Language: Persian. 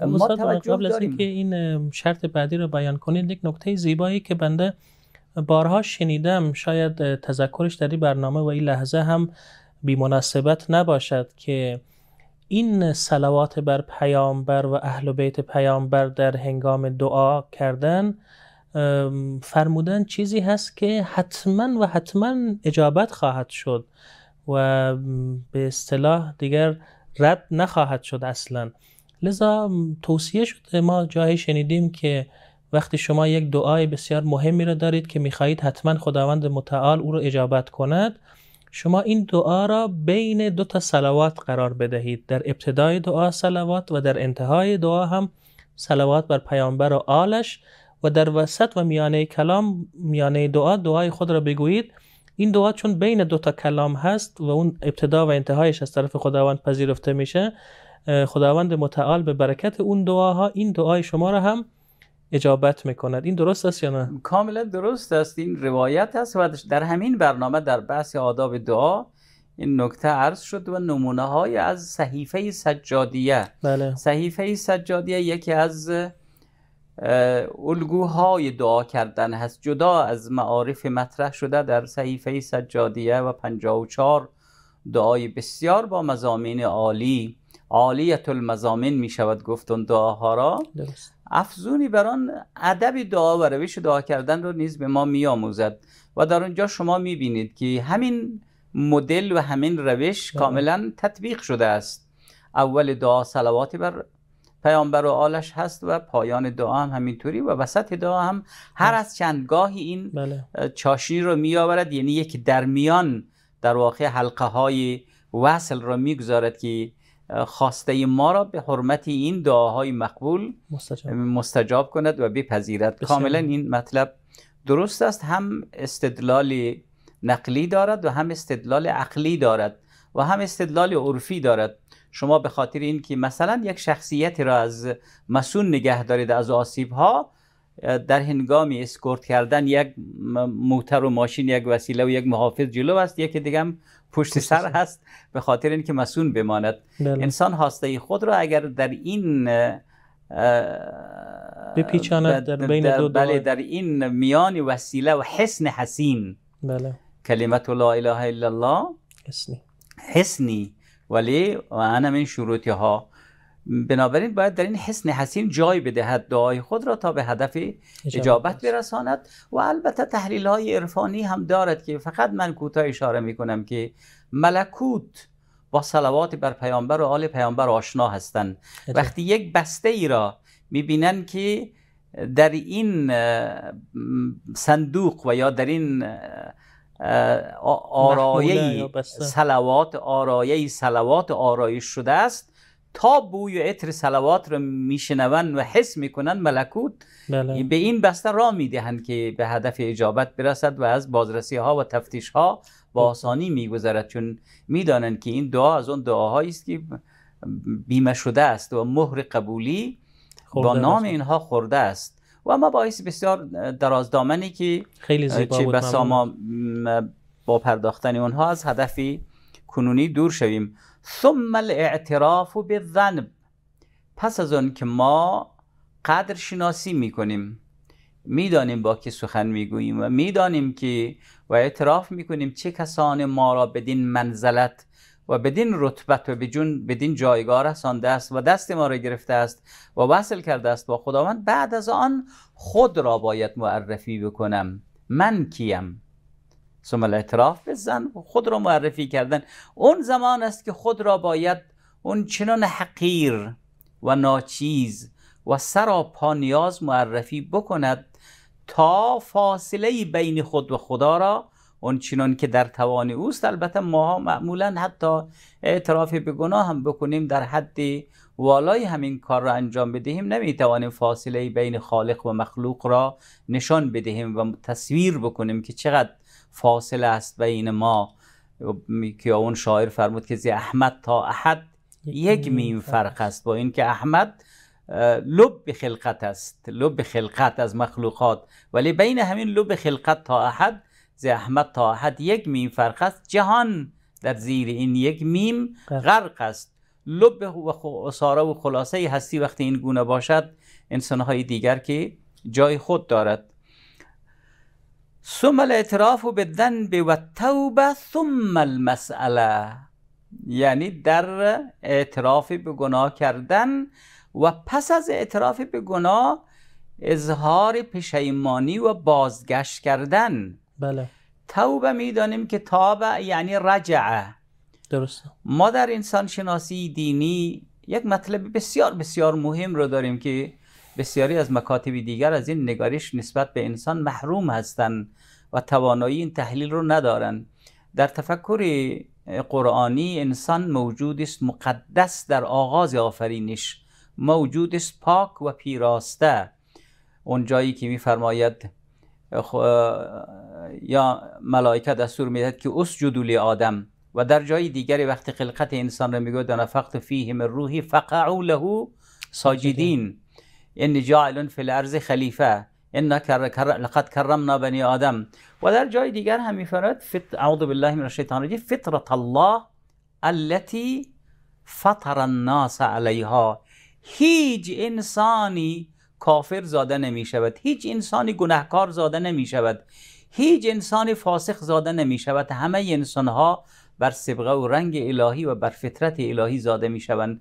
ما قبل از اینکه این شرط بعدی رو بیان کنید یک نکته زیبایی که بنده بارها شنیدم شاید تذکرش در این برنامه و این لحظه هم بی مناسبت نباشد که این سلوات بر پیامبر و اهل بیت پیامبر در هنگام دعا کردن فرمودن چیزی هست که حتما و حتما اجابت خواهد شد و به اصطلاح دیگر رد نخواهد شد اصلا لذا توصیه شده ما جایی شنیدیم که وقتی شما یک دعای بسیار مهمی را دارید که میخواهید حتما خداوند متعال او را اجابت کند شما این دعا را بین دو تا سلوات قرار بدهید در ابتدای دعا سلوات و در انتهای دعا هم سلوات بر پیامبر و آلش و در وسط و میانه کلام میانه دعا دعای خود را بگویید این دعا چون بین دو تا کلام هست و اون ابتدا و انتهایش از طرف خداوند پذیرفته میشه خداوند متعال به برکت اون دعاها این دعای شما را هم اجابت میکند این درست است یا نه کاملا درست است این روایت است و در همین برنامه در بحث آداب دعا این نکته عرض شد و نمونه های از صحیفه سجادیه بله. صحیفه سجادیه یکی از الگوهای دعا کردن هست جدا از معارف مطرح شده در صحیفه سجادیه و 54 دعای بسیار با مزامین عالی عالیت المزامین می شود گفت دعاها را افزونی بر آن ادب دعا و روش دعا کردن رو نیز به ما آموزد و در اونجا شما می بینید که همین مدل و همین روش بله. کاملا تطبیق شده است اول دعا سلواتی بر پیامبر و آلش هست و پایان دعا هم همینطوری و وسط دعا هم هر بله. از چند گاهی این بله. چاشنی رو آورد یعنی یک درمیان در واقع حلقه های وصل را میگذارد که خواسته ما را به حرمت این دعاهای مقبول مستجاب, مستجاب کند و بپذیرد کاملا این مطلب درست است هم استدلال نقلی دارد و هم استدلال عقلی دارد و هم استدلال عرفی دارد شما به خاطر اینکه مثلا یک شخصیتی را از مسون نگه دارید از آسیب ها در هنگام اسکورت کردن یک موتر و ماشین یک وسیله و یک محافظ جلو است یکی دیگه هم پشت سر هست به خاطر اینکه مسون بماند بله. انسان هاسته خود را اگر در این بپیچاند در بین دو بله در این میان وسیله و حسن حسین بله کلمت لا اله الا الله حسنی حسنی ولی و انا من ها بنابراین باید در این حسن حسین جای بدهد دعای خود را تا به هدف اجابت برساند و البته تحلیل های عرفانی هم دارد که فقط من کوتاه اشاره می کنم که ملکوت با صلوات بر پیامبر و آل پیامبر آشنا هستند وقتی یک بسته ای را میبینند که در این صندوق و یا در این آرایه سلوات آرایه سلوات آرایش شده است تا بوی عطر سلوات رو میشنون و حس میکنن ملکوت بله. به این بسته را میدهند که به هدف اجابت برسد و از بازرسی ها و تفتیش ها با آسانی میگذرد چون میدانند که این دعا از اون دعاهایی است که بیمه شده است و مهر قبولی با نام اینها خورده است و اما باعث بسیار درازدامنی که خیلی زیبا بود ما با پرداختن اونها از هدفی کنونی دور شویم ثم الاعتراف بالذنب پس از آن که ما قدر شناسی میکنیم میدانیم با که سخن میگوییم و میدانیم که و اعتراف میکنیم چه کسان ما را بدین منزلت و بدین رتبت و بجون بدین جایگاه رسانده است و دست ما را گرفته است و وصل کرده است با خداوند بعد از آن خود را باید معرفی بکنم من کیم ثم الاعتراف به زن خود را معرفی کردن اون زمان است که خود را باید اون چنان حقیر و ناچیز و سراپا نیاز معرفی بکند تا فاصله بین خود و خدا را اون چنان که در توان اوست البته ما معمولا حتی اعتراف به گناه هم بکنیم در حد والای همین کار را انجام بدهیم نمیتوانیم فاصله بین خالق و مخلوق را نشان بدهیم و تصویر بکنیم که چقدر فاصله است بین ما که اون شاعر فرمود که زی احمد تا احد یک میم فرق است با اینکه احمد لب خلقت است لب خلقت از مخلوقات ولی بین همین لب خلقت تا احد زی احمد تا احد یک میم فرق است جهان در زیر این یک میم غرق است لب و اساره و خلاصه هستی وقتی این گونه باشد انسانهای دیگر که جای خود دارد ثم الاعتراف به ذنب و توبه ثم المسئله یعنی در اعتراف به گناه کردن و پس از اعتراف به گناه اظهار پشیمانی و بازگشت کردن بله توبه میدانیم که تابه یعنی رجعه درست ما در انسان شناسی دینی یک مطلب بسیار بسیار مهم رو داریم که بسیاری از مکاتب دیگر از این نگارش نسبت به انسان محروم هستند و توانایی این تحلیل رو ندارند در تفکر قرآنی انسان موجود است مقدس در آغاز آفرینش موجود است پاک و پیراسته اون جایی که میفرماید یا ملائکه دستور میدهد که جدولی آدم و در جای دیگری وقتی خلقت انسان را میگوید انا فقط فیهم روحی فقعو له ساجدین انی جاعل فی الارض خلیفه ان لقد کرمنا بنی آدم و در جای دیگر هم میفرد فت اعوذ بالله من الشیطان الرجیم فطرت الله التی فطر الناس علیها هیچ انسانی کافر زاده نمی شود هیچ انسانی گناهکار زاده نمی شود هیچ انسانی فاسق زاده نمی شود همه انسان ها بر سبقه و رنگ الهی و بر فطرت الهی زاده می